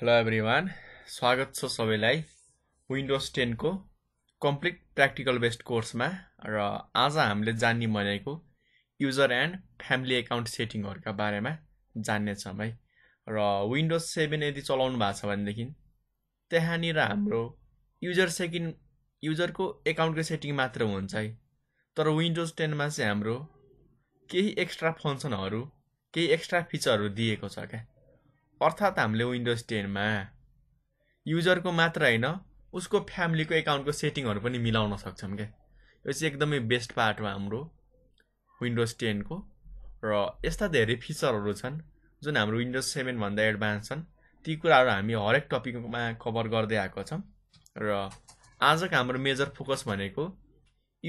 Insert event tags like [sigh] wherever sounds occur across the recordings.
hello everyone स्वागत छ सबैलाई विन्डोज टेनको कम्प्लिट प्र्याक्टिकल बेस्ड कोर्समा र आज हामीले जान्ने भनेको युजर एन्ड फ्यामिली एकाउन्ट सेटिङहरूका बारेमा जान्नेछौँ है र विन्डोज सेभेन यदि चलाउनु भएको छ भनेदेखि त्यहाँनिर हाम्रो युजर सेकिन युजरको एकाउन्टको सेटिङ मात्र हुन्छ है तर विन्डोज टेनमा चाहिँ हाम्रो केही एक्स्ट्रा फङ्सनहरू केही एक्स्ट्रा फिचरहरू दिएको छ क्या अर्थात् हामीले विन्डोज टेनमा युजरको मात्र होइन उसको फ्यामिलीको एकाउन्टको सेटिङहरू पनि मिलाउन सक्छौँ क्या यो चाहिँ एकदमै बेस्ट पार्ट हो हाम्रो विन्डोज टेनको र यस्ता धेरै फिचरहरू छन् जुन हाम्रो विन्डोज सेभेनभन्दा एडभान्स छन् ती कुराहरू हामी हरेक टपिकमा कभर गर्दै आएको छौँ र आजको हाम्रो मेजर फोकस भनेको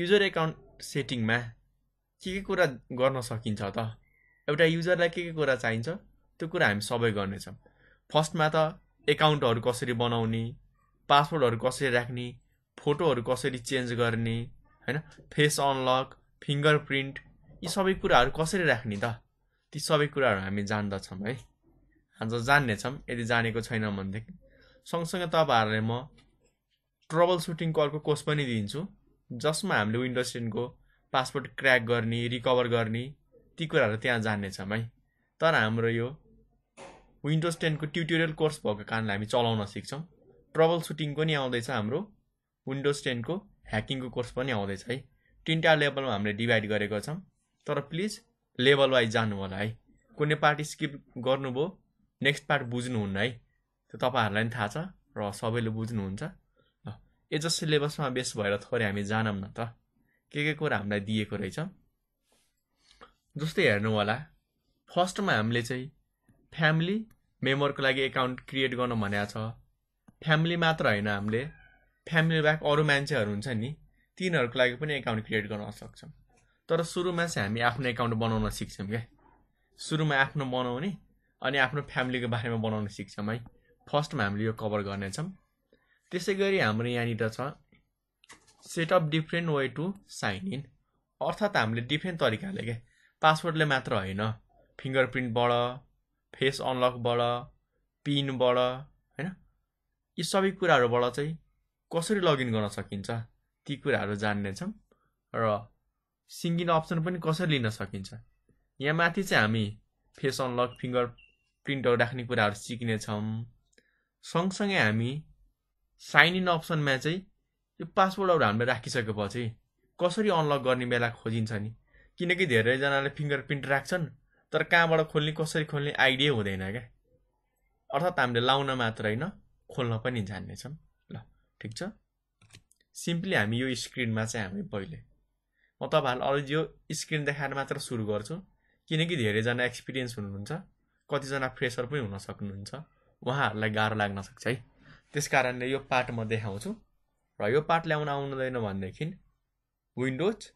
युजर एकाउन्ट सेटिङमा के के कुरा गर्न सकिन्छ त एउटा युजरलाई के के कुरा चाहिन्छ त्यो कुरा हामी सबै गर्नेछौँ फर्स्टमा त एकाउन्टहरू कसरी बनाउने पासवर्डहरू कसरी राख्ने फोटोहरू कसरी चेन्ज गर्ने होइन फेस अनलक फिङ्गर प्रिन्ट यी सबै कुराहरू कसरी राख्ने त ती सबै कुराहरू हामी जान्दछौँ है आज जान्नेछौँ यदि जानेको छैन भनेदेखि सँगसँगै तपाईँहरूले म ट्रबल सुटिङको अर्को कोर्स पनि दिन्छु जसमा हामीले विन्डोज टेनको पासपोर्ट क्र्याक गर्ने रिकभर गर्ने ती कुराहरू त्यहाँ जान्नेछौँ है तर हाम्रो यो विन्डोज टेनको ट्युटोरियल कोर्स भएको कारणले हामी चलाउन सिक्छौँ ट्रबल सुटिङको नि आउँदैछ हाम्रो विन्डोज टेनको ह्याकिङको कोर्स पनि आउँदैछ है तिनवटा लेभलमा हामीले डिभाइड गरेको छौँ तर प्लिज लेभल वाइज जानु होला है कुनै पार्ट स्किप गर्नुभयो नेक्स्ट पार्ट बुझ्नुहुन्न है त्यो तपाईँहरूलाई पनि थाहा छ र सबैले बुझ्नुहुन्छ ल एज सिलेबसमा बेस भएर थोरै हामी जानौँ न त के के कुरा हामीलाई दिएको रहेछ जस्तै हेर्नु होला फर्स्टमा हामीले चाहिँ फ्यामिली मेम्बरको लागि एकाउन्ट क्रिएट गर्न भनेको छ फ्यामिली मात्र होइन हामीले फ्यामिली बाहेक अरू मान्छेहरू हुन्छ नि तिनीहरूको लागि पनि एकाउन्ट क्रिएट गर्न सक्छौँ तर सुरुमा चाहिँ हामी आफ्नो एकाउन्ट बनाउन सिक्छौँ क्या सुरुमा आफ्नो बनाउने अनि आफ्नो फ्यामिलीको बारेमा बनाउन सिक्छौँ है फर्स्टमा हामीले यो कभर गर्नेछौँ त्यसै गरी हाम्रो यहाँनिर छ setup different way to sign in अर्थात् हामीले डिफ्रेन्ट तरिकाले क्या पासवर्डले मात्र होइन फिङ्गर प्रिन्टबाट फेस अनलकबाट पिनबाट होइन यी सबै कुराहरूबाट चाहिँ कसरी लगइन गर्न सकिन्छ ती कुराहरू जान्नेछौँ र सिङ्गिन अप्सन पनि कसरी लिन सकिन्छ यहाँ माथि चाहिँ हामी फेस अनलक फिङ्गर प्रिन्टहरू राख्ने कुराहरू सिक्नेछौँ सँगसँगै हामी साइन इन अप्सनमा चाहिँ यो पासवर्डहरू हामीले राखिसकेपछि कसरी अनलक गर्ने बेला खोजिन्छ नि किनकि धेरैजनाले फिङ्गर प्रिन्ट राख्छन् तर कहाँबाट खोल्ने कसरी खोल्ने आइडिया हुँदैन क्या अर्थात् हामीले लाउन मात्र होइन खोल्न पनि जान्नेछौँ ल ठिक छ सिम्पली हामी यो स्क्रिनमा चाहिँ हामी पहिले म तपाईँहरूलाई अरू यो स्क्रिन देखाएर मात्र सुरु गर्छु किनकि धेरैजना एक्सपिरियन्स हुनुहुन्छ कतिजना फ्रेसर पनि हुन सक्नुहुन्छ उहाँहरूलाई गाह्रो लाग्न सक्छ है त्यस कारणले यो पार्ट म देखाउँछु र यो पार्ट ल्याउन आउँदैन भनेदेखि विन्डोज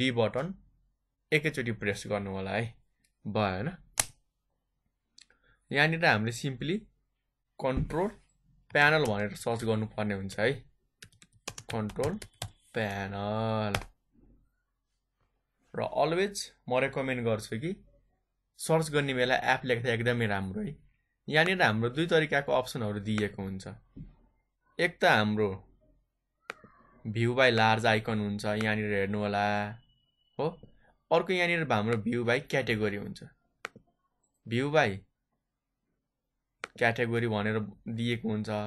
डी बटन एकैचोटि प्रेस गर्नु होला है भयो होइन यहाँनिर हामीले सिम्पली कन्ट्रोल प्यानल भनेर सर्च गर्नुपर्ने हुन्छ है कन्ट्रोल प्यानल र अलवेज म रेकमेन्ड गर्छु कि सर्च गर्ने बेला एप लेख्दा एकदमै राम्रो है यहाँनिर हाम्रो दुई तरिकाको अप्सनहरू दिएको हुन्छ एक त हाम्रो भ्यू बाई लार्ज आइकन हुन्छ यहाँनिर हेर्नु होला हो अर्को यहाँनिर हाम्रो भ्यू बाई क्याटेगोरी हुन्छ भ्यू बाई क्याटेगोरी भनेर दिएको हुन्छ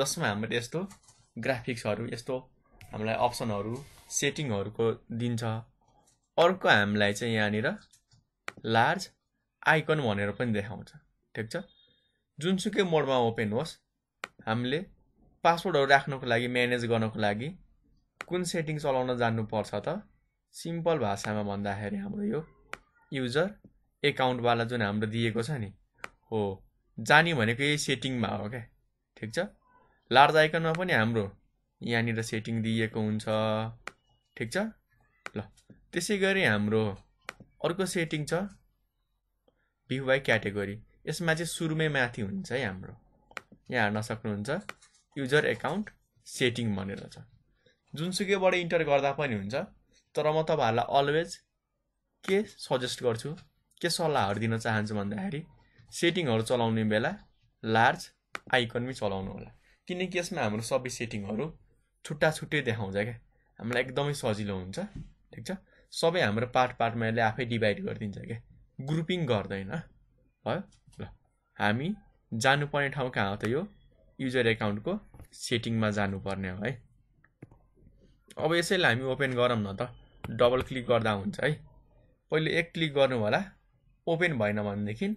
जसमा हाम्रो यस्तो ग्राफिक्सहरू यस्तो हामीलाई अप्सनहरू सेटिङहरूको दिन्छ अर्को हामीलाई चाहिँ यहाँनिर लार्ज आइकन भनेर पनि देखाउँछ ठिक छ जुनसुकै मोडमा ओपन होस् हामीले पासवर्डहरू राख्नको लागि म्यानेज गर्नको लागि कुन सेटिङ चलाउन जान्नुपर्छ त सिम्पल भाषामा भन्दाखेरि हाम्रो यो युजर एकाउन्टवाला जुन हाम्रो दिएको छ नि हो जाने भनेको यही सेटिङमा हो क्या ठिक छ लार्ज आइकनमा पनि हाम्रो यहाँनिर सेटिङ दिएको हुन्छ ठिक छ ल त्यसै गरी हाम्रो अर्को सेटिङ छ भ्युवाई क्याटेगोरी यसमा चाहिँ सुरुमै माथि हुन्छ है हाम्रो यहाँ हेर्न सक्नुहुन्छ युजर एकाउन्ट सेटिङ भनेर छ जुनसुकैबाट इन्टर गर्दा पनि हुन्छ तर म तपाईँहरूलाई अलवेज के सजेस्ट गर्छु के सल्लाहहरू दिन चाहन्छु भन्दाखेरि सेटिङहरू चलाउने बेला लार्ज आइकन आइकनमै चलाउनु होला किनकि यसमा हाम्रो सबै सेटिङहरू छुट्टा छुट्टै देखाउँछ क्या हामीलाई एकदमै सजिलो हुन्छ ठिक छ सबै हाम्रो पार्ट पार्टमा यसले आफै डिभाइड गरिदिन्छ क्या ग्रुपिङ गर्दैन भयो ल हामी जानुपर्ने ठाउँ कहाँ हो त यो युजर एकाउन्टको सेटिङमा जानुपर्ने हो है अब यसैलाई हामी ओपन गरौँ न त डबल क्लिक गर्दा हुन्छ है पहिले एक क्लिक गर्नु होला ओपन भएन भनेदेखि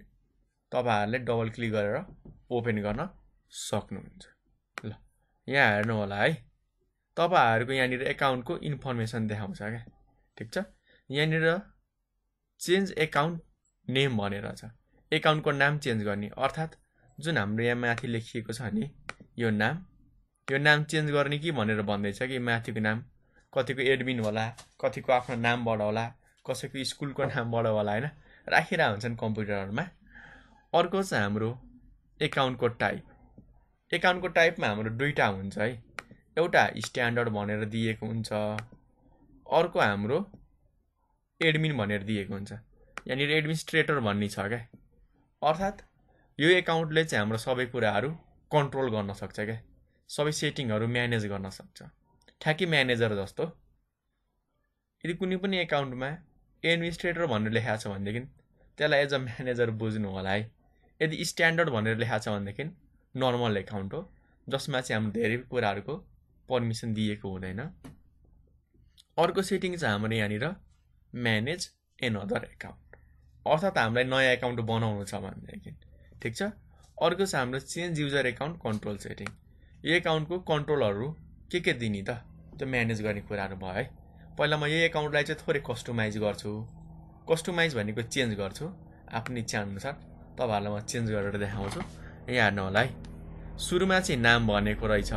तपाईँहरूले डबल क्लिक गरेर ओपन गर्न सक्नुहुन्छ ल यहाँ हेर्नु होला है तपाईँहरूको यहाँनिर एकाउन्टको इन्फर्मेसन देखाउँछ क्या ठिक छ यहाँनिर चेन्ज एकाउन्ट नेम भनेर छ एकाउन्टको नाम चेन्ज गर्ने अर्थात् जुन हाम्रो यहाँ माथि लेखिएको छ नि यो नाम यो नाम चेन्ज गर्ने कि भनेर भन्दैछ कि माथिको नाम कतिको एडमिन होला कतिको आफ्नो नामबाट होला कसैको स्कुलको नामबाट होला होइन राखिरहेको हुन्छन् कम्प्युटरहरूमा अर्को चाहिँ हाम्रो एकाउन्टको टाइप एकाउन्टको टाइपमा हाम्रो दुईवटा हुन्छ है एउटा स्ट्यान्डर्ड भनेर दिएको हुन्छ अर्को हाम्रो एडमिन भनेर दिएको हुन्छ यहाँनिर एडमिनिस्ट्रेटर भन्ने छ क्या अर्थात् यो एकाउन्टले चाहिँ हाम्रो सबै कुराहरू कन्ट्रोल गर्न सक्छ क्या सबै सेटिङहरू म्यानेज गर्न सक्छ ठ्याक्कै म्यानेजर जस्तो यदि कुनै पनि एकाउन्टमा एडमिनिस्ट्रेटर भनेर लेखाएको छ भनेदेखि त्यसलाई एज अ म्यानेजर बुझ्नु होला है यदि स्ट्यान्डर्ड भनेर लेखाएको छ भनेदेखि नर्मल एकाउन्ट हो जसमा चाहिँ हाम्रो धेरै कुराहरूको पर्मिसन दिएको हुँदैन अर्को सेटिङ छ हाम्रो यहाँनिर म्यानेज एन अदर एकाउन्ट अर्थात् हामीलाई नयाँ एकाउन्ट बनाउनु छ भनेदेखि ठिक छ अर्को चाहिँ हाम्रो change user account control setting यो एकाउन्टको कन्ट्रोलहरू के के दिने त त्यो म्यानेज गर्ने कुराहरू भयो है पहिला म यही एकाउन्टलाई चाहिँ थोरै कस्टमाइज गर्छु कस्टमाइज भनेको चेन्ज गर्छु आफ्नो इच्छाअनुसार तपाईँहरूलाई म चेन्ज गरेर देखाउँछु यहाँ हेर्नु होला है सुरुमा चाहिँ नाम भनेको रहेछ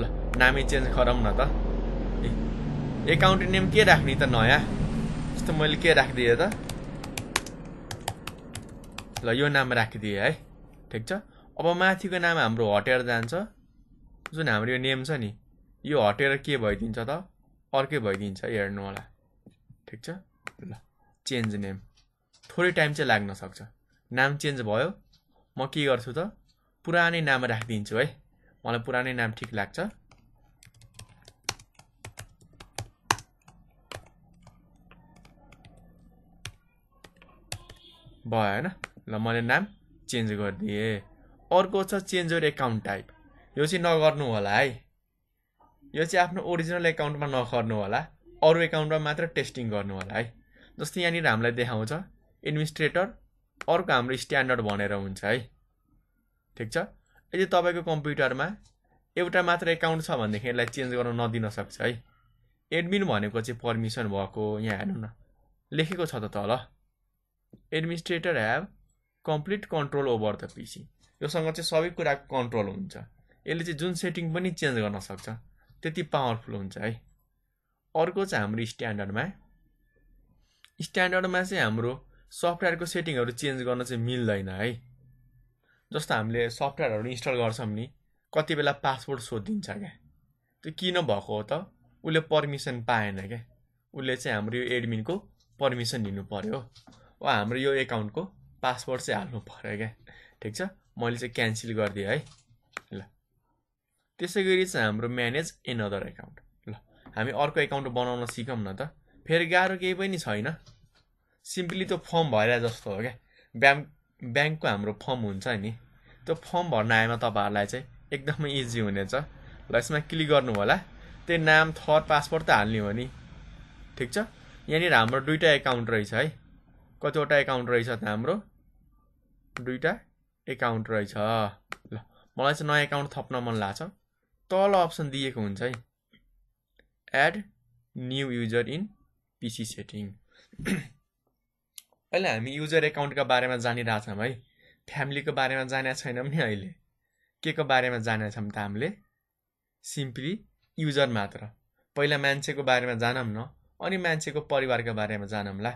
ल नामै चेन्ज गरौँ न त ए एकाउन्ट नेम के राख्ने त नयाँ जस्तो मैले के राखिदिएँ त ल यो नाम राखिदिएँ है ठिक छ अब माथिको नाम हाम्रो हटेर जान्छ जुन हाम्रो यो नेम छ नि यो हटेर के भइदिन्छ त अर्कै भइदिन्छ हेर्नु होला ठिक छ ल चेन्ज नेम थोरै टाइम चाहिँ लाग्न सक्छ नाम चेन्ज भयो म के गर्छु त पुरानै नाम राखिदिन्छु है मलाई पुरानै नाम ठिक लाग्छ भयो होइन ल मैले नाम चेन्ज गरिदिएँ अर्को छ चेन्ज एकाउन्ट टाइप यो चाहिँ नगर्नु होला है यो चाहिँ आफ्नो ओरिजिनल एकाउन्टमा नखर्नु होला अरू एकाउन्टमा मात्र टेस्टिङ गर्नु होला है जस्तै यहाँनिर हामीलाई देखाउँछ एडमिनिस्ट्रेटर अर्को हाम्रो स्ट्यान्डर्ड भनेर हुन्छ है ठिक छ यदि तपाईँको कम्प्युटरमा एउटा मात्र एकाउन्ट छ भनेदेखि यसलाई चेन्ज गर्न नदिन सक्छ है एडमिन भनेको चाहिँ पर्मिसन भएको यहाँ हेर्नु न लेखेको छ त तल administrator have complete control over the PC योसँग चाहिँ सबै कुराको कन्ट्रोल हुन्छ यसले चाहिँ जुन सेटिङ पनि चेन्ज गर्न सक्छ त्यति पावरफुल हुन्छ है अर्को चाहिँ हाम्रो स्ट्यान्डर्डमा स्ट्यान्डर्डमा चाहिँ हाम्रो सफ्टवेयरको सेटिङहरू चेन्ज गर्न चाहिँ मिल्दैन है जस्तो हामीले सफ्टवेयरहरू इन्स्टल गर्छौँ नि कति बेला पासवर्ड सोधिदिन्छ क्या त्यो किन भएको हो त उसले पर्मिसन पाएन क्या उसले चाहिँ हाम्रो यो एडमिनको पर्मिसन लिनु पऱ्यो वा हाम्रो यो एकाउन्टको पासवर्ड चाहिँ हाल्नु पऱ्यो क्या ठिक छ मैले चाहिँ क्यान्सल गरिदिएँ है ल त्यसै गरी चाहिँ हाम्रो म्यानेज एन अदर एकाउन्ट ल हामी अर्को एकाउन्ट बनाउन सिकौँ न त फेरि गाह्रो केही पनि छैन सिम्पली त्यो फर्म भइरहे जस्तो हो क्या ब्याङ्क ब्याङ्कको हाम्रो फर्म हुन्छ नि त्यो फर्म भर्न आएमा तपाईँहरूलाई चाहिँ एकदमै इजी हुनेछ ल यसमा क्लिक गर्नु होला त्यही नाम थर पासपोर्ट त हाल्ने हो नि ठिक छ यहाँनिर हाम्रो दुईवटा एकाउन्ट रहेछ है कतिवटा एकाउन्ट रहेछ त हाम्रो दुइटा एकाउन्ट रहेछ ल मलाई चाहिँ नयाँ एकाउन्ट थप्न मन लाग्छ तल अप्सन दिएको हुन्छ है add new user in PC setting अहिले हामी युजर एकाउन्टका बारेमा जानिरहेछौँ है फ्यामिलीको बारेमा जाने छैनौँ नि अहिले के को बारेमा जानेछौँ त हामीले सिम्पली युजर मात्र पहिला मान्छेको बारेमा जानौँ न अनि मान्छेको परिवारको बारेमा जानौँला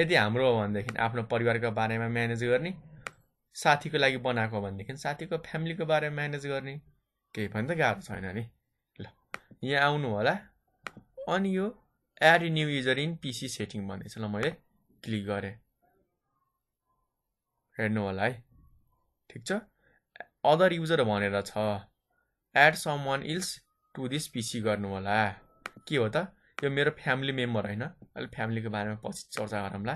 यदि हाम्रो हो भनेदेखि आफ्नो परिवारको बारेमा म्यानेज गर्ने साथीको लागि बनाएको हो भनेदेखि साथीको फ्यामिलीको बारेमा म्यानेज गर्ने केही पनि त गाह्रो छैन नि ल यहाँ आउनु होला अनि यो add a new user in PC setting भन्दैछ ल मैले क्लिक गरेँ हेर्नु होला है ठिक छ अदर युजर भनेर छ add someone else to this PC गर्नु होला के हो त यो मेरो फ्यामिली मेम्बर होइन अहिले फ्यामिलीको बारेमा पछि चर्चा गरौँला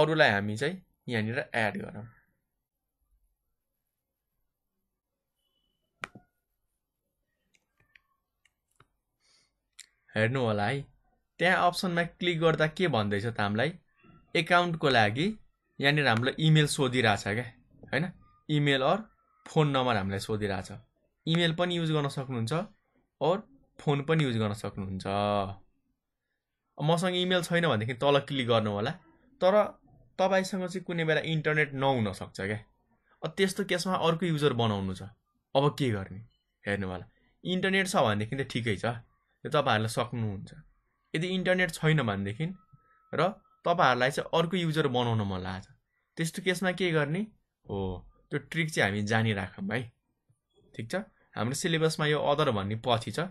अरूलाई हामी चाहिँ यहाँनिर एड गरौँ हेर्नु होला है त्यहाँ अप्सनमा क्लिक गर्दा के भन्दैछ त हामीलाई एकाउन्टको लागि यहाँनिर हामीलाई इमेल सोधिरहेछ क्या होइन इमेल अर फोन नम्बर हामीलाई सोधिरहेछ इमेल पनि युज गर्न सक्नुहुन्छ अर फोन पनि युज गर्न सक्नुहुन्छ मसँग इमेल छैन भनेदेखि तल क्लिक गर्नु होला तर तपाईँसँग चाहिँ कुनै बेला इन्टरनेट नहुनसक्छ क्या त्यस्तो केसमा अर्को युजर बनाउनु छ अब के गर्ने हेर्नु होला इन्टरनेट छ भनेदेखि त ठिकै छ यो तपाईँहरूले सक्नुहुन्छ यदि इन्टरनेट छैन भनेदेखि र तपाईँहरूलाई चाहिँ अर्को युजर बनाउन मन लाग्छ त्यस्तो केसमा के गर्ने हो त्यो ट्रिक चाहिँ हामी जानिराखौँ है ठिक छ हाम्रो सिलेबसमा यो अदर भन्ने पछि छ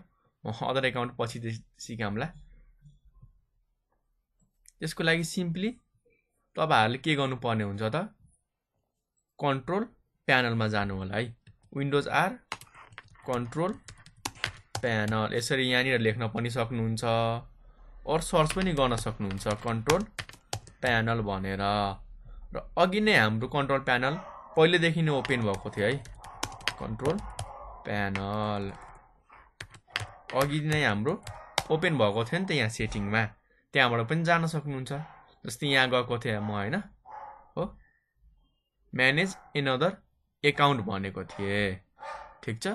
अदर एकाउन्ट पछि सिकाउँला त्यसको लागि सिम्पली तपाईँहरूले के गर्नुपर्ने हुन्छ त कन्ट्रोल प्यानलमा जानु होला है विन्डोज आर कन्ट्रोल प्यानल यसरी यहाँनिर लेख्न पनि सक्नुहुन्छ अरू सर्च पनि गर्न सक्नुहुन्छ कन्ट्रोल प्यानल भनेर र अघि नै हाम्रो कन्ट्रोल प्यानल पहिलेदेखि नै ओपन भएको थियो है कन्ट्रोल प्यानल अघि नै हाम्रो ओपन भएको थियो नि त यहाँ सेटिङमा त्यहाँबाट पनि जान सक्नुहुन्छ जस्तै यहाँ गएको थिएँ म होइन हो म्यानेज एन अदर एकाउन्ट भनेको थिएँ ठिक छ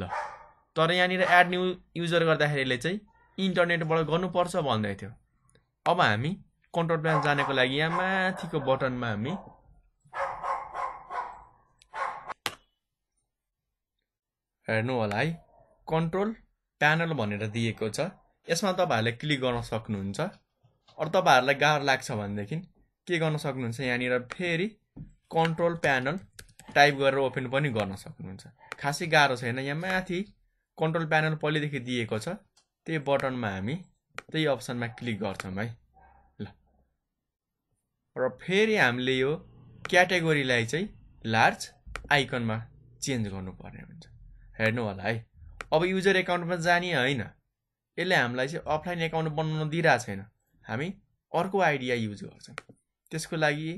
ल तर यहाँनिर एड न्यु युजर गर्दाखेरिले चाहिँ इन्टरनेटबाट गर्नुपर्छ भन्दै थियो अब हामी कन्ट्रोल प्लान जानको लागि यहाँ माथिको बटनमा हामी हेर्नु होला है कन्ट्रोल प्यानल भनेर दिएको छ यसमा तपाईँहरूले क्लिक गर्न सक्नुहुन्छ अरू तपाईँहरूलाई गाह्रो लाग्छ भनेदेखि के गर्न सक्नुहुन्छ यहाँनिर फेरि कन्ट्रोल प्यानल टाइप गरेर ओपन पनि गर्न सक्नुहुन्छ खासै गाह्रो छैन यहाँ माथि कन्ट्रोल प्यानल पहिल्यैदेखि दिएको छ त्यही बटनमा हामी त्यही अप्सनमा क्लिक गर्छौँ है ल र फेरि हामीले यो क्याटेगोरीलाई चाहिँ लार्ज आइकनमा चेन्ज गर्नुपर्ने हुन्छ हेर्नु होला है अब युजर एकाउन्टमा जाने होइन यसले हामीलाई चाहिँ अफलाइन एकाउन्ट बनाउन दिइरहेको छैन हामी अर्को आइडिया युज गर्छौँ त्यसको लागि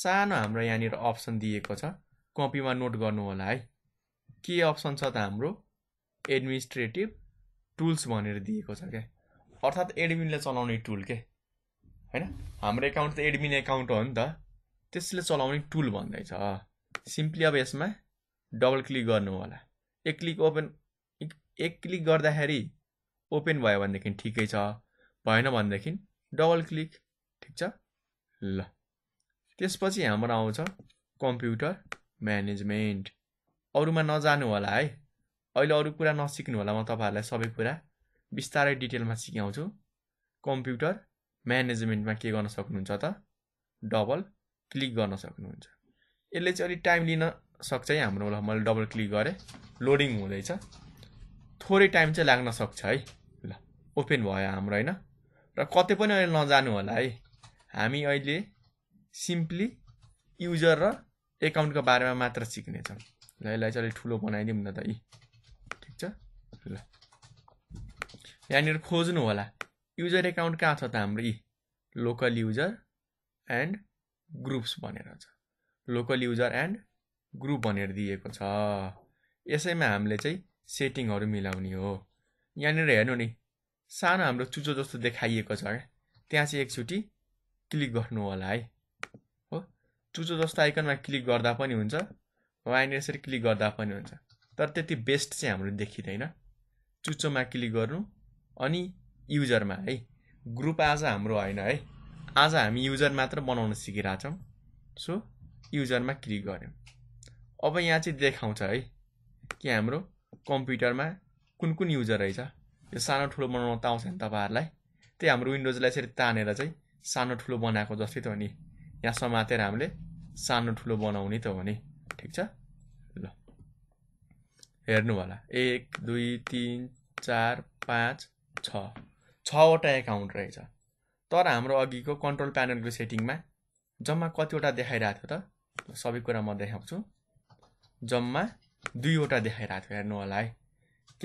सानो हाम्रो यहाँनिर अप्सन दिएको छ कपीमा नोट गर्नु होला है के अप्सन छ त हाम्रो एडमिनिस्ट्रेटिभ टुल्स भनेर दिएको छ क्या अर्थात् एडमिनले चलाउने टुल के होइन हाम्रो एकाउन्ट त एडमिन एकाउन्ट हो नि त त्यसले चलाउने टुल भन्दैछ सिम्पली अब यसमा डबल क्लिक गर्नु होला एक क्लिक ओपन एक क्लिक गर्दाखेरि ओपन भयो भनेदेखि ठिकै छ भएन भनेदेखि डबल क्लिक ठिक छ ल त्यसपछि हाम्रो आउँछ कम्प्युटर म्यानेजमेन्ट अरूमा नजानु होला है अहिले अरू कुरा नसिक्नु होला म तपाईँहरूलाई सबै कुरा बिस्तारै डिटेलमा सिकाउँछु कम्प्युटर म्यानेजमेन्टमा के गर्न सक्नुहुन्छ त डबल क्लिक गर्न सक्नुहुन्छ यसले चाहिँ अलिक टाइम लिन सक्छ है हाम्रो मैले डबल क्लिक गरेँ लोडिङ हुँदैछ थोरै टाइम चाहिँ लाग्न सक्छ है ल ओपन भयो हाम्रो होइन र कतै पनि अहिले नजानु होला है हामी अहिले सिम्पली युजर र एकाउन्टको बारेमा मात्र सिक्नेछौँ ल यसलाई चाहिँ अलिक ठुलो बनाइदिउँ न त यी ल यहाँनिर खोज्नु होला युजर एकाउन्ट कहाँ छ त हाम्रो यी लोकल युजर एन्ड ग्रुप्स भनेर छ लोकल युजर एन्ड ग्रुप भनेर दिएको छ यसैमा हामीले चाहिँ सेटिङहरू मिलाउने हो यहाँनिर हेर्नु नि सानो हाम्रो चुचो जस्तो देखाइएको छ क्या त्यहाँ चाहिँ एकचोटि क्लिक गर्नु होला है हो चुचो जस्तो आइकनमा क्लिक गर्दा पनि हुन्छ वा यहाँनिर यसरी क्लिक गर्दा पनि हुन्छ तर त्यति बेस्ट चाहिँ हाम्रो देखिँदैन चुच्चोमा क्लिक गर्नु अनि युजरमा है ग्रुप आज हाम्रो होइन है आज हामी युजर मात्र बनाउन सिकिरहेछौँ सो युजरमा क्लिक गऱ्यौँ अब यहाँ चाहिँ देखाउँछ है कि हाम्रो कम्प्युटरमा कुन कुन युजर रहेछ यो सानो ठुलो बनाउन त आउँछ नि तपाईँहरूलाई त्यही हाम्रो विन्डोजलाई यसरी तानेर चाहिँ सानो ठुलो बनाएको जस्तै त हो नि यहाँ समातेर हामीले सानो ठुलो बनाउने त हो नि ठिक छ हेर्नु होला एक दुई तिन चार पाँच छ छवटा एकाउन्ट रहेछ तर हाम्रो अघिको कन्ट्रोल प्यानलको सेटिङमा जम्मा कतिवटा देखाइरहेको थियो त सबै कुरा म देखाउँछु जम्मा दुईवटा देखाइरहेको थियो हेर्नु होला है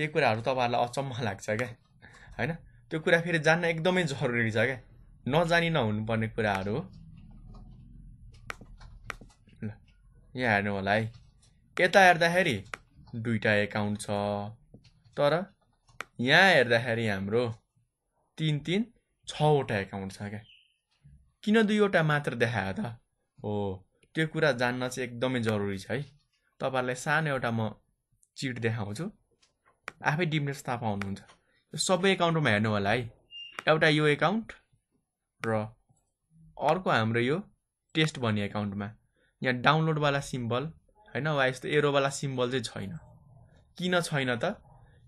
केही कुराहरू तपाईँहरूलाई अचम्म लाग्छ क्या होइन त्यो कुरा फेरि जान्न एकदमै जरुरी छ क्या नजानी नहुनुपर्ने कुराहरू हो ल यहाँ हेर्नु होला है यता हेर्दाखेरि दुईवटा एकाउन्ट छ तर यहाँ हेर्दाखेरि हाम्रो तिन तिन छवटा एकाउन्ट छ क्या किन दुईवटा मात्र देखायो त हो त्यो कुरा जान्न चाहिँ एकदमै जरुरी छ है तपाईँहरूलाई सानो एउटा म चिट देखाउँछु आफै डिमनेस थाहा पाउनुहुन्छ यो सबै एकाउन्टमा हेर्नु होला है एउटा यो एकाउन्ट र अर्को हाम्रो यो टेस्ट भन्ने एकाउन्टमा यहाँ डाउनलोडवाला सिम्बल होइन वा यस्तो एरोवाला सिम्बल चाहिँ छैन किन छैन त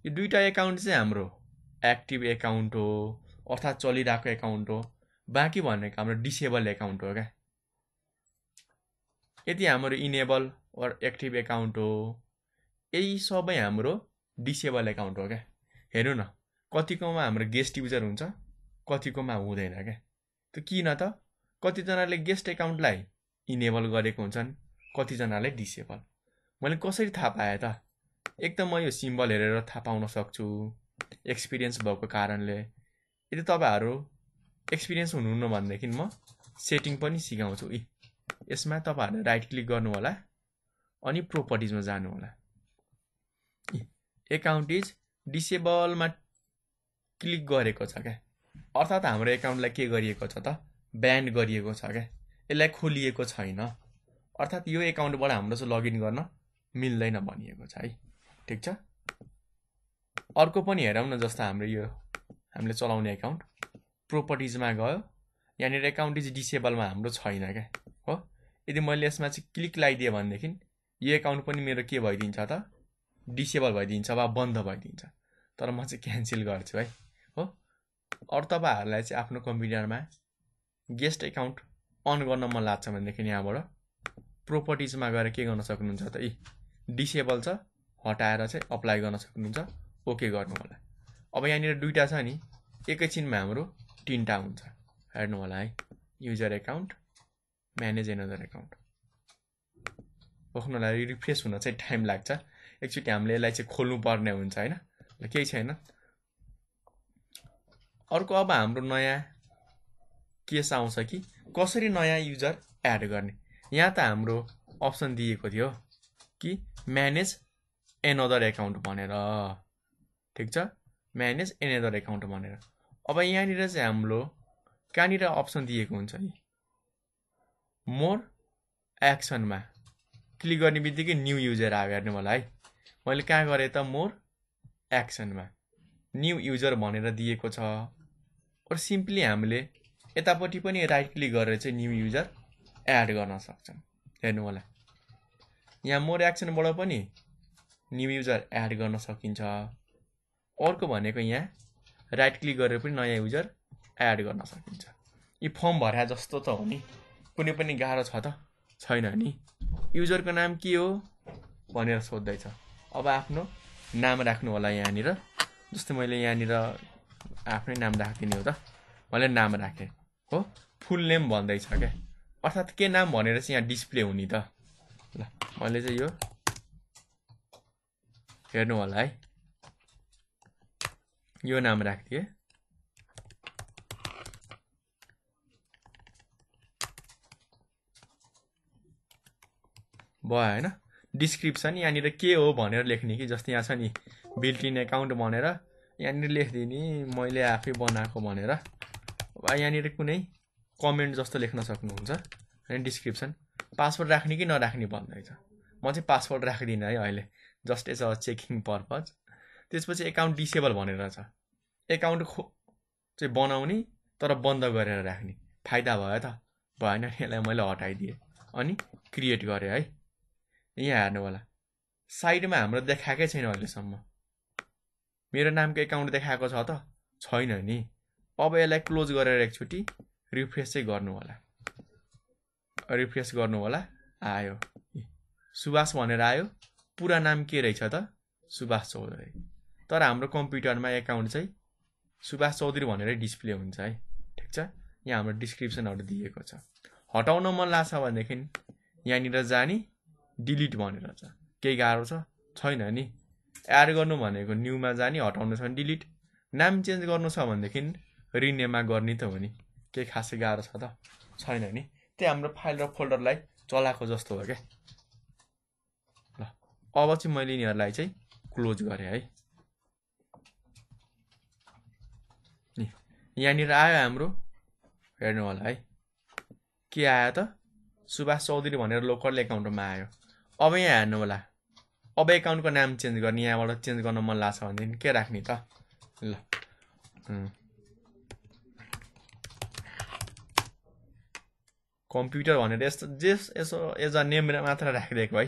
यो दुइटा एकाउन्ट चाहिँ हाम्रो एक्टिभ एकाउन्ट हो अर्थात् चलिरहेको एकाउन्ट हो बाँकी भनेको हाम्रो डिसेबल एकाउन्ट हो क्या यति हाम्रो इनेबल वा एक्टिभ एकाउन्ट हो यही सबै हाम्रो डिसेबल एकाउन्ट हो क्या हेर्नु न कतिकोमा हाम्रो गेस्ट युजर हुन्छ कतिकोमा हुँदैन क्या त किन त कतिजनाले गेस्ट एकाउन्टलाई इनेबल गरेको हुन्छन् कतिजनालाई डिसेबल मैले कसरी थाहा पाएँ त एक त म यो सिम्बल हेरेर थाहा पाउन सक्छु एक्सपिरियन्स भएको कारणले यदि तपाईँहरू एक्सपिरियन्स हुनुहुन्न भनेदेखि म सेटिङ पनि सिकाउँछु इ यसमा तपाईँहरूले राइट क्लिक गर्नु होला अनि प्रोपर्टिजमा जानु होला एकाउन्ट इज डिसेबलमा क्लिक गरेको छ क्या अर्थात् हाम्रो एकाउन्टलाई के गरिएको छ त ब्यान्ड गरिएको छ क्या यसलाई खोलिएको छैन अर्थात् यो एकाउन्टबाट हाम्रो चाहिँ लगइन गर्न मिल्दैन भनिएको छ है ठिक छ अर्को पनि हेरौँ न जस्तो हाम्रो यो हामीले चलाउने एकाउन्ट प्रोपर्टिजमा गयो यहाँनिर एकाउन्ट इज डिसेबलमा हाम्रो छैन क्या हो यदि मैले यसमा चाहिँ क्लिक लगाइदिएँ भनेदेखि यो एकाउन्ट पनि मेरो के भइदिन्छ त डिसेबल भइदिन्छ वा बन्द भइदिन्छ तर म चाहिँ क्यान्सल गर्छु है हो अरू तपाईँहरूलाई चाहिँ आफ्नो कम्प्युटरमा गेस्ट एकाउन्ट अन गर्न मन लाग्छ भनेदेखि यहाँबाट प्रोपर्टिजमा गएर के गर्न सक्नुहुन्छ त यी डिसेबल छ हटाएर चाहिँ अप्लाई गर्न सक्नुहुन्छ ओके गर्नु होला अब यहाँनिर दुइटा छ नि एकैछिनमा हाम्रो तिनवटा हुन्छ हेर्नु होला है user account manage another account पोख्नुलाई रिफ्रेस हुन चाहिँ टाइम लाग्छ एकचोटि हामीले यसलाई चाहिँ खोल्नु पर्ने हुन्छ होइन केही छैन अर्को अब हाम्रो नयाँ केस आउँछ कि कसरी नयाँ युजर एड गर्ने यहाँ त हाम्रो अप्सन दिएको थियो कि म्यानेज एनअदर एकाउन्ट भनेर ठिक छ म्यानेज एनअदर एकाउन्ट भनेर अब यहाँनिर चाहिँ हाम्रो कहाँनिर अप्सन दिएको हुन्छ नि मोर एक्सनमा क्लिक गर्ने बित्तिकै न्यु युजर आयो हेर्नु होला है मैले कहाँ गरेँ त मोर एक्सनमा न्यु युजर भनेर दिएको छ र सिम्पली हामीले यतापट्टि पनि राइट क्लिक गरेर चाहिँ न्यु युजर एड गर्न सक्छौँ हेर्नु होला यहाँ मोर एक्सनबाट पनि न्यु युजर एड गर्न सकिन्छ अर्को भनेको यहाँ राइट क्लिक गरेर पनि नयाँ युजर एड गर्न सकिन्छ यी फर्म भर्या जस्तो त हो नि कुनै पनि गाह्रो छ त छैन नि युजरको नाम के हो भनेर सोद्धैछ अब आफ्नो नाम राख्नु होला यहाँनिर जस्तै मैले यहाँनिर आफ्नै नाम राखिदिने हो त मैले नाम राखेँ हो फुल नेम भन्दैछ क्या अर्थात् के नाम भनेर चाहिँ यहाँ डिस्प्ले हुने त ल मैले चाहिँ यो हेर्नु होला है यो नाम राख्थेँ भयो होइन डिस्क्रिप्सन यहाँनिर के हो भनेर लेख्ने कि जस्तै यहाँ छ नि बिल्ट इन एकाउन्ट भनेर यहाँनिर लेखिदिने मैले आफै बनाएको भनेर अब यहाँनिर कुनै कमेन्ट जस्तो लेख्न सक्नुहुन्छ होइन डिस्क्रिप्सन पासवर्ड राख्ने कि नराख्ने भन्दैछ म चाहिँ पासवर्ड राख्दिनँ है अहिले just as a checking purpose त्यसपछि एकाउन्ट डिसेबल भनेर छ एकाउन्ट खो चाहिँ बनाउने तर बन्द गरेर राख्ने फाइदा भयो त भएन यसलाई मैले हटाइदिएँ अनि क्रिएट गरेँ है यहाँ हेर्नु होला साइडमा हाम्रो देखाएकै छैन अहिलेसम्म मेरो नामको एकाउन्ट देखाएको छ त छैन नि अब यसलाई क्लोज गरेर एकचोटि रिफ्रेस चाहिँ गर्नु होला रिफ्रेस गर्नु होला आयो सुभाष भनेर आयो पुरा नाम के रहेछ त सुभाष चौधरी तर हाम्रो कम्प्युटरमा एकाउन्ट चाहिँ सुभाष चौधरी भनेरै डिस्प्ले हुन्छ है ठिक छ यहाँ हाम्रो डिस्क्रिप्सनहरू दिएको छ हटाउन मन लाग्छ भनेदेखि यहाँनिर जाने डिलिट भनेर छ केही गाह्रो छ छैन नि एड गर्नु भनेको न्युमा जाने हटाउनु छ भने डिलिट नाम चेन्ज गर्नु छ भनेदेखि रिनेमा गर्ने त हो नि केही खासै गाह्रो छ त छैन नि त्यही हाम्रो फाइल र फोल्डरलाई चलाएको जस्तो हो क्या ल अब चाहिँ मैले यिनीहरूलाई चाहिँ क्लोज गरेँ है नि यहाँनिर आयो हाम्रो हेर्नु होला है के आयो त सुभाष चौधरी भनेर लोकल एकाउन्टमा आयो अब यहाँ हेर्नु होला अब एकाउन्टको नाम चेन्ज गर्ने यहाँबाट चेन्ज गर्न मन लाग्छ भनेदेखि के राख्ने त ल कम्प्युटर भनेर यस्तो जे यसो एज अ नेम मात्र राखिदिएको है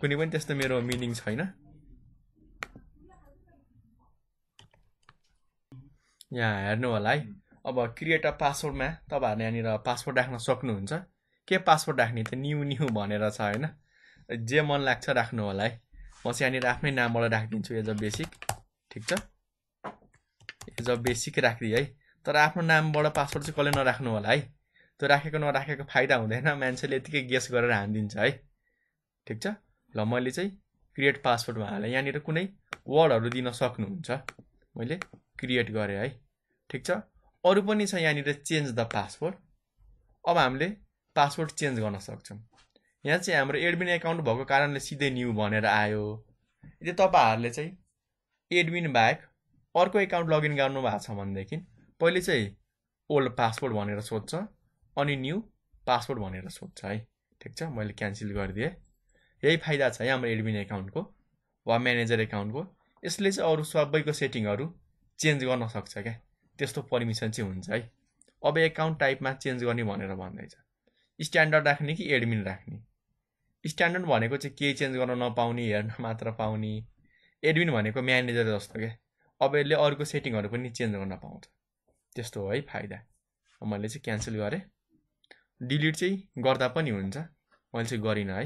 कुनै पनि त्यस्तो मेरो मिनिङ छैन यहाँ हेर्नु होला है अब क्रिएट अ पासवर्डमा तपाईँहरूले यहाँनिर पासवर्ड राख्न सक्नुहुन्छ के पासवर्ड राख्ने त न्यु न्यु भनेर छ होइन जे मन लाग्छ राख्नु होला है म चाहिँ यहाँनिर आफ्नै नामबाट राखिदिन्छु एज अ बेसिक ठिक छ एज अ बेसिक राखिदिएँ है तर आफ्नो नामबाट पासवर्ड चाहिँ कसले नराख्नु होला है त्यो राखेको नराखेको फाइदा हुँदैन मान्छेले यतिकै गेस गरेर हानिदिन्छ है ठिक छ ल मैले चाहिँ क्रिएट पासवर्ड उहाँहरूलाई यहाँनिर कुनै वर्डहरू दिन सक्नुहुन्छ मैले क्रिएट गरेँ है ठिक छ अरू पनि छ यहाँनिर चेन्ज द पासवर्ड अब हामीले पासवर्ड चेन्ज गर्न सक्छौँ यहाँ चाहिँ हाम्रो एडमिन एकाउन्ट भएको कारणले सिधै न्यू भनेर आयो यदि तपाईँहरूले चाहिँ एडमिन बाहेक अर्को एकाउन्ट लगइन गर्नु भएको छ भनेदेखि पहिले चाहिँ ओल्ड पासवर्ड भनेर सोध्छ अनि न्यू पासवर्ड भनेर सोध्छ है ठिक छ मैले क्यान्सल गरिदिएँ यही फाइदा छ है हाम्रो एडमिन एकाउन्टको वा म्यानेजर एकाउन्टको यसले चाहिँ अरू सबैको सेटिङहरू चेन्ज गर्न सक्छ क्या त्यस्तो पर्मिसन चाहिँ हुन्छ है अब एकाउन्ट टाइपमा चेन्ज गर्ने भनेर भन्दैछ स्ट्यान्डर्ड राख्ने कि एडमिन राख्ने स्ट्यान्डर्ड भनेको चाहिँ केही चेन्ज गर्न नपाउने हेर्न मात्र पाउने एडमिन भनेको म्यानेजर जस्तो क्या अब यसले अर्को सेटिङहरू पनि चेन्ज गर्न पाउँछ त्यस्तो हो है फाइदा मैले चाहिँ क्यान्सल गरेँ डिलिट चाहिँ गर्दा पनि हुन्छ मैले चाहिँ गरिनँ है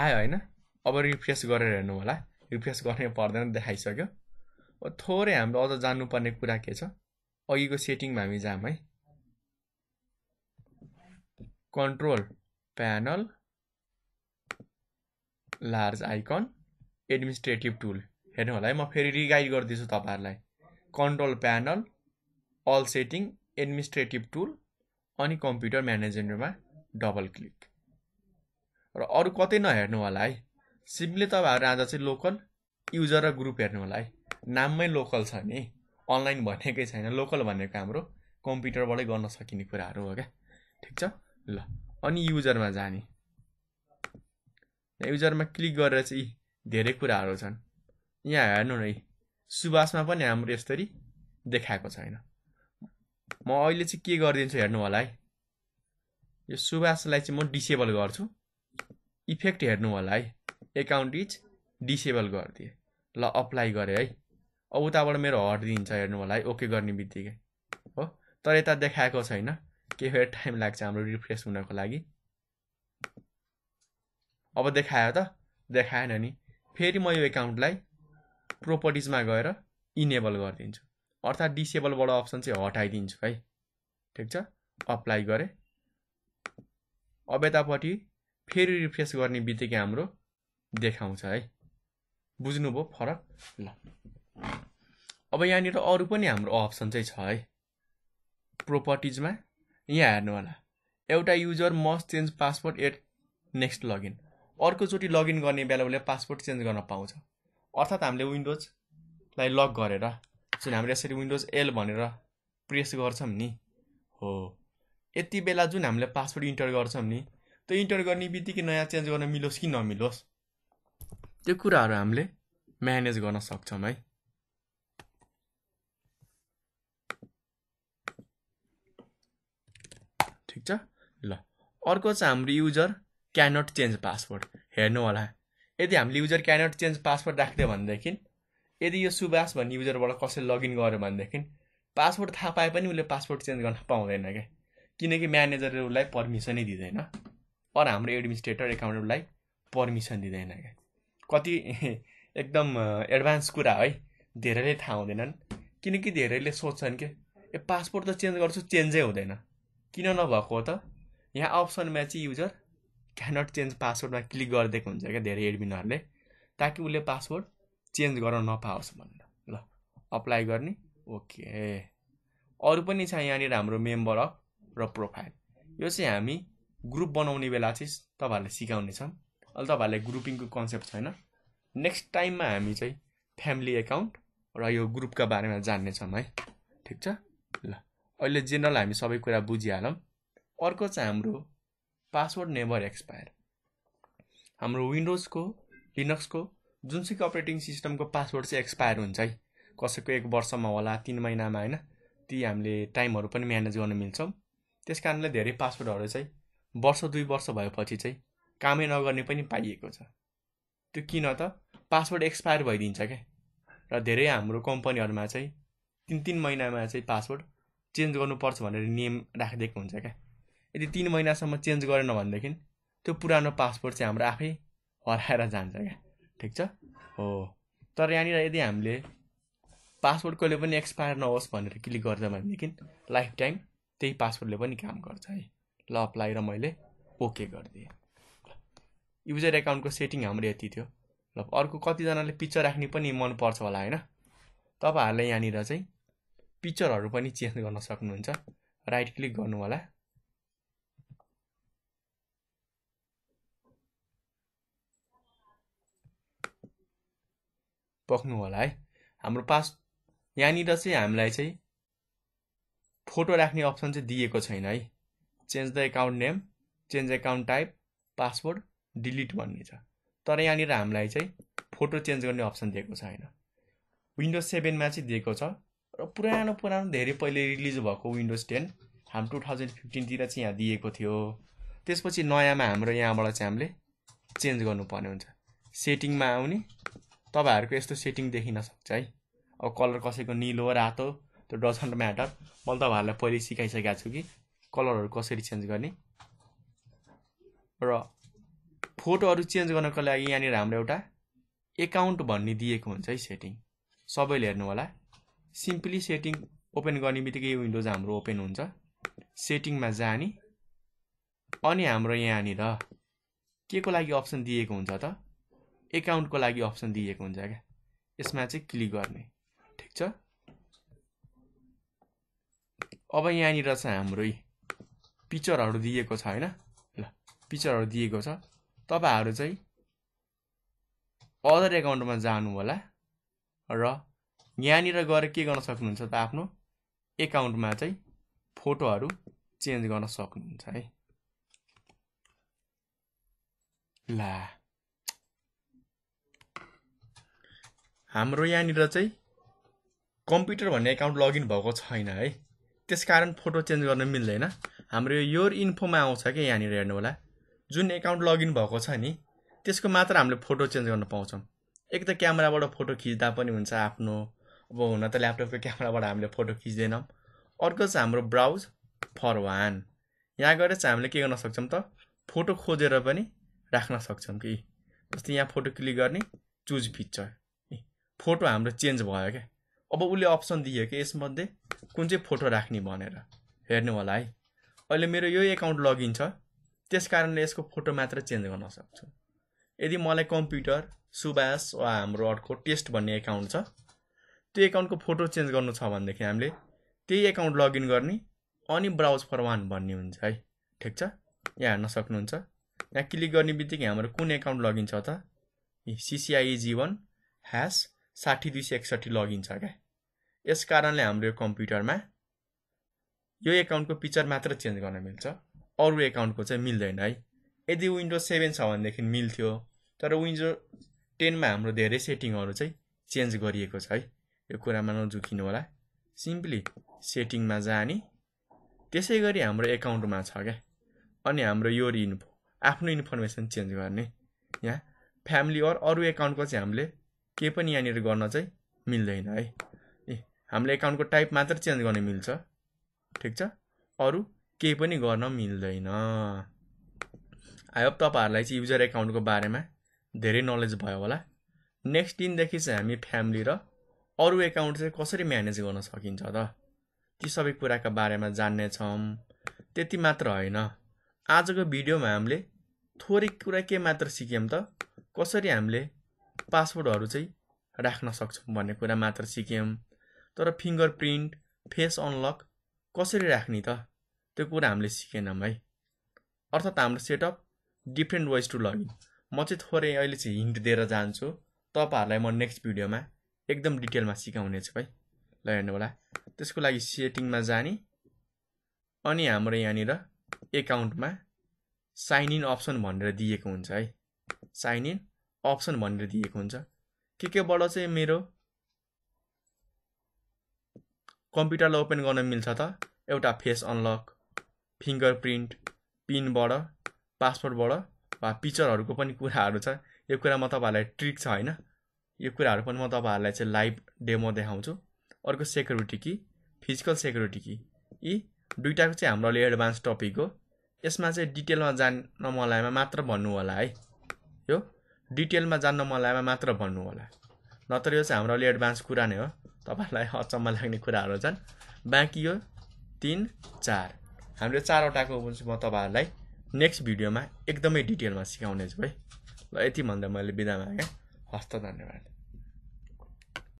आयो होइन अब रिफ्रेस गरेर हेर्नु होला रिफ्रेस गर्नै पर्दैन देखाइसक्यो थोरै हाम्रो अझ जान्नुपर्ने कुरा के छ अघिको सेटिङमा हामी जाम है control panel large icon administrative tool हेर्नु होला है म फेरि रिगाइड गरिदिन्छु तपाईँहरूलाई control panel all setting administrative tool अनि कम्प्युटर म्यानेजरमा डबल क्लिक र अरू कतै नहेर्नु होला है सिम्पली तपाईँहरू आज चाहिँ लोकल युजर र ग्रुप हेर्नु होला है नाममै लोकल छ नि अनलाइन भनेकै छैन लोकल भनेको हाम्रो कम्प्युटरबाटै गर्न सकिने कुराहरू हो क्या ठिक छ ल अनि युजरमा जाने युजरमा क्लिक गरेर चाहिँ धेरै कुराहरू छन् यहाँ हेर्नु न यी सुबासमा पनि हाम्रो यसरी देखाएको छैन म अहिले चाहिँ के गरिदिन्छु हेर्नु होला है यो सुभाषलाई चाहिँ म डिसेबल गर्छु इफेक्ट हेर्नु होला है एकाउन्ट इज डिसेबल गरिदिएँ ल अप्लाई गरेँ है अब उताबाट मेरो हटिदिन्छ हेर्नु होला है ओके गर्ने बित्तिकै हो तर यता देखाएको छैन के फेरि टाइम लाग्छ हाम्रो रिफ्रेस हुनको लागि अब देखायो त देखाएन नि फेरि म यो एकाउन्टलाई प्रोपर्टिजमा गएर इनेबल गरिदिन्छु अर्थात् डिसेबलबाट अप्सन चाहिँ हटाइदिन्छु है ठिक छ अप्लाई गरेँ अब यतापट्टि फेरि रिफ्रेस गर्ने बित्तिकै हाम्रो देखाउँछ है बुझ्नुभयो फरक ल अब यहाँनिर अरू पनि हाम्रो अप्सन चाहिँ छ है प्रोपर्टिजमा यहाँ हेर्नु होला एउटा user must change passport at next login अर्कोचोटि लगइन गर्ने बेला उसले पासपोर्ट चेन्ज गर्न पाउँछ अर्थात् हामीले विन्डोजलाई लक गरेर जुन हामीले यसरी विन्डोज एल भनेर प्रेस गर्छौँ नि हो यति बेला जुन हामीले पासवर्ड इन्टर गर्छौँ नि त्यो इन्टर गर्ने बित्तिकै नयाँ चेन्ज गर्न मिलोस् कि नमिलोस् त्यो कुराहरू हामीले म्यानेज गर्न सक्छौँ है ठिक छ ल अर्को चाहिँ हाम्रो युजर क्यानट चेन्ज पासवर्ड हेर्नु होला यदि हामीले युजर क्यानट चेन्ज पासवर्ड राखिदियो भनेदेखि यदि यो सुभाष भन्ने युजरबाट कसैले लगइन गर्यो भनेदेखि पासवर्ड थाहा पाए पनि उसले पासवर्ड चेन्ज गर्न पाउँदैन क्या किनकि म्यानेजरले उसलाई पर्मिसनै दिँदैन अरू हाम्रो एडमिनिस्ट्रेटर एकाउन्टलाई पर्मिसन दिँदैन क्या कति [laughs] एकदम एडभान्स कुरा है धेरैले थाहा हुँदैनन् किनकि धेरैले सोध्छन् कि ए पासपोर्ट त चेन्ज गर्छु चेन्जै हुँदैन किन नभएको त यहाँ अप्सनमा चाहिँ युजर क्यानट चेन्ज पासवर्डमा क्लिक गरिदिएको हुन्छ क्या धेरै एडमिनहरूले ताकि उसले पासवर्ड चेन्ज गर्न नपाओस् भनेर ल अप्लाई गर्ने ओके अरू पनि छ यहाँनिर हाम्रो मेम्बर अफ र प्रोफाइल यो चाहिँ हामी ग्रुप बनाउने बेला चाहिँ तपाईँहरूलाई सिकाउने छौँ अहिले तपाईँहरूलाई ग्रुपिङको कन्सेप्ट छैन नेक्स्ट टाइममा हामी चाहिँ फ्यामिली एकाउन्ट र यो ग्रुपका बारेमा जान्नेछौँ है ठिक छ ल अहिले जेनरल हामी सबै कुरा बुझिहालौँ अर्को चाहिँ हाम्रो पासवर्ड नेभर एक्सपायर हाम्रो विन्डोजको लिनक्सको जुन अपरेटिङ सिस्टमको पासवर्ड चाहिँ एक्सपायर हुन्छ है कसैको एक वर्षमा होला तिन महिनामा होइन ती हामीले टाइमहरू पनि म्यानेज गर्न मिल्छौँ त्यस कारणले धेरै पासवर्डहरू चाहिँ वर्ष दुई वर्ष भएपछि चाहिँ कामै नगर्ने पनि पाइएको छ त्यो किन त पासवर्ड एक्सपायर भइदिन्छ क्या र धेरै हाम्रो कम्पनीहरूमा चाहिँ तिन तिन महिनामा चाहिँ पासवर्ड चेन्ज गर्नुपर्छ भनेर नियम राखिदिएको हुन्छ क्या यदि तिन महिनासम्म चेन्ज गरेन भनेदेखि त्यो पुरानो पासवर्ड चाहिँ हाम्रो आफै हराएर जान्छ क्या ठिक छ हो तर यहाँनिर यदि हामीले पासवर्ड कहिले पनि एक्सपायर नहोस् भनेर क्लिक गर्दा भनेदेखि लाइफ टाइम त्यही पासवर्डले पनि काम गर्छ है ल अप्लाई र मैले ओके गरिदिएँ युजर एकाउन्टको सेटिङ हाम्रो यति थियो ल अर्को कतिजनाले पिक्चर राख्ने पनि मनपर्छ होला होइन तपाईँहरूले यहाँनिर चाहिँ पिक्चरहरू पनि चेन्ज गर्न सक्नुहुन्छ राइट क्लिक गर्नु होला पक्नु होला है हाम्रो पास यहाँनिर चाहिँ हामीलाई चाहिँ फोटो राख्ने अप्सन चाहिँ दिएको छैन है change the account name change account type password delete भन्ने छ तर यहाँनिर हामीलाई चाहिँ फोटो चेन्ज गर्ने अप्सन दिएको छैन विन्डोज सेभेनमा चाहिँ दिएको छ र पुरानो पुरानो धेरै पहिले रिलिज भएको विन्डोज टेन हाम्रो टु थाउजन्ड फिफ्टिनतिर चाहिँ यहाँ दिएको थियो त्यसपछि नयाँमा हाम्रो यहाँबाट चाहिँ हामीले चेन्ज गर्नुपर्ने हुन्छ सेटिङमा आउने तपाईँहरूको यस्तो सेटिङ देखिन सक्छ है अब कलर कसैको निलो रातो त्यो डजन्ट म्याटर मैले तपाईँहरूलाई पहिले सिकाइसकेको छु कि कलरहरू कसरी चेन्ज गर्ने र फोटोहरू चेन्ज गर्नको लागि यहाँनिर हाम्रो एउटा एकाउन्ट भन्ने दिएको हुन्छ है सेटिङ सबैले हेर्नु होला सिम्पली सेटिङ ओपन गर्ने बित्तिकै विन्डोज हाम्रो ओपन हुन्छ सेटिङमा जाने अनि हाम्रो यहाँनिर के को लागि अप्सन दिएको हुन्छ त एकाउन्टको लागि अप्सन दिएको हुन्छ क्या यसमा चाहिँ क्लिक गर्ने ठिक छ अब यहाँनिर चाहिँ हाम्रै पिक्चरहरू दिएको छ होइन ल पिक्चरहरू दिएको छ तपाईँहरू चाहिँ अदर एकाउन्टमा जानु होला र यहाँनिर गएर के गर्न सक्नुहुन्छ त आफ्नो एकाउन्टमा चाहिँ फोटोहरू चेन्ज गर्न सक्नुहुन्छ है ला हाम्रो यहाँनिर चाहिँ कम्प्युटर भन्ने एकाउन्ट लगइन भएको छैन है त्यस कारण फोटो चेन्ज गर्न मिल्दैन हाम्रो यो योर इन्फोमा आउँछ कि यहाँनिर हेर्नु होला जुन एकाउन्ट लगइन भएको छ नि त्यसको मात्र हामीले फोटो चेन्ज गर्न पाउँछौँ एक त क्यामेराबाट फोटो खिच्दा पनि हुन्छ आफ्नो अब हुन त ल्यापटपको क्यामेराबाट हामीले फोटो खिच्दैनौँ अर्को चाहिँ हाम्रो ब्राउज फर वान यहाँ गएर चाहिँ हामीले के गर्न सक्छौँ त फोटो खोजेर पनि राख्न सक्छौँ कि जस्तै यहाँ फोटो क्लिक गर्ने चुज पिक्चर फोटो हाम्रो चेन्ज भयो क्या अब उसले अप्सन दियो कि यसमध्ये कुन चाहिँ फोटो राख्ने भनेर हेर्नु होला है अहिले मेरो यो एकाउन्ट लगइन छ त्यस कारणले यसको फोटो मात्र चेन्ज गर्न सक्छु यदि मलाई कम्प्युटर सुबास वा हाम्रो अर्को टेस्ट भन्ने एकाउन्ट छ त्यो एकाउन्टको फोटो चेन्ज गर्नु छ भनेदेखि हामीले त्यही एकाउन्ट लगइन गर्ने अनि ब्राउज फर वान भन्ने हुन्छ है ठिक छ यहाँ हेर्न सक्नुहुन्छ यहाँ क्लिक गर्ने बित्तिकै हाम्रो कुन एकाउन्ट लगइन छ त सिसिआई जीवन ह्यास साठी दुई सय एकसट्ठी लगिन्छ क्या यस कारणले हाम्रो यो कम्प्युटरमा यो एकाउन्टको पिक्चर मात्र चेन्ज गर्न मिल्छ अरू एकाउन्टको चाहिँ मिल्दैन है यदि विन्डोज सेभेन छ भनेदेखि मिल्थ्यो तर विन्डो टेनमा हाम्रो धेरै सेटिङहरू चाहिँ चेन्ज गरिएको छ है यो कुरामा नजुकिनु होला सिम्पली सेटिङमा जाने त्यसै गरी हाम्रो एकाउन्टमा छ क्या अनि हाम्रो यो इन्फो आफ्नो इन्फर्मेसन चेन्ज गर्ने यहाँ फ्यामिली अर अरू एकाउन्टको चाहिँ हामीले केही पनि यहाँनिर गर्न चाहिँ मिल्दैन है ए हामीले एकाउन्टको टाइप मात्र चेन्ज गर्न मिल्छ ठिक छ अरू केही पनि गर्न मिल्दैन आई होप तपाईँहरूलाई चाहिँ युजर एकाउन्टको बारेमा धेरै नलेज भयो होला नेक्स्ट दिनदेखि चाहिँ हामी फ्यामिली र अरू एकाउन्ट चाहिँ कसरी म्यानेज गर्न सकिन्छ त ती सबै कुराका बारेमा जान्नेछौँ त्यति मात्र होइन आजको भिडियोमा हामीले थोरै कुरा के मात्र सिक्यौँ त कसरी हामीले पासवर्डहरू चाहिँ राख्न सक्छौँ भन्ने कुरा मात्र सिक्यौँ तर फिङ्गर प्रिन्ट फेस अनलक कसरी राख्ने त त्यो कुरा हामीले सिकेनौँ है अर्थात् हाम्रो सेटअप डिफ्रेन्ट वेज टु लगिन म चाहिँ थोरै अहिले चाहिँ हिन्ट दिएर जान्छु तपाईँहरूलाई म नेक्स्ट भिडियोमा एकदम डिटेलमा सिकाउनेछु है ल हेर्नु होला त्यसको लागि सेटिङमा जाने अनि हाम्रो यहाँनिर एकाउन्टमा साइन इन अप्सन भनेर दिएको हुन्छ है साइन इन अप्सन भनेर दिएको हुन्छ के केबाट चाहिँ मेरो कम्प्युटरलाई ओपन गर्न मिल्छ त एउटा फेस अनलक फिङ्गर प्रिन्ट पिनबाट पासपोर्टबाट वा पिक्चरहरूको पनि कुराहरू छ यो कुरा म तपाईँहरूलाई ट्रिक छ होइन यो कुराहरू पनि म तपाईँहरूलाई चाहिँ लाइभ डेमो देखाउँछु अर्को सेक्युरिटी कि फिजिकल सेक्युरिटी कि यी दुइटाको चाहिँ हाम्रो अहिले एडभान्स टपिक हो यसमा चाहिँ डिटेलमा जान्न मलाई मात्र भन्नु होला है यो डिटेलमा जान्न मन लाग्यो मात्र होला नत्र यो चाहिँ हाम्रो अलि एडभान्स कुरा नै हो तपाईँहरूलाई अचम्म लाग्ने कुराहरू छन् बाँकी यो तिन चार हाम्रो चारवटाको म तपाईँहरूलाई नेक्स्ट भिडियोमा एकदमै डिटेलमा सिकाउनेछु है ल यति भन्दा मैले बिदा मागेँ हस्त धन्यवाद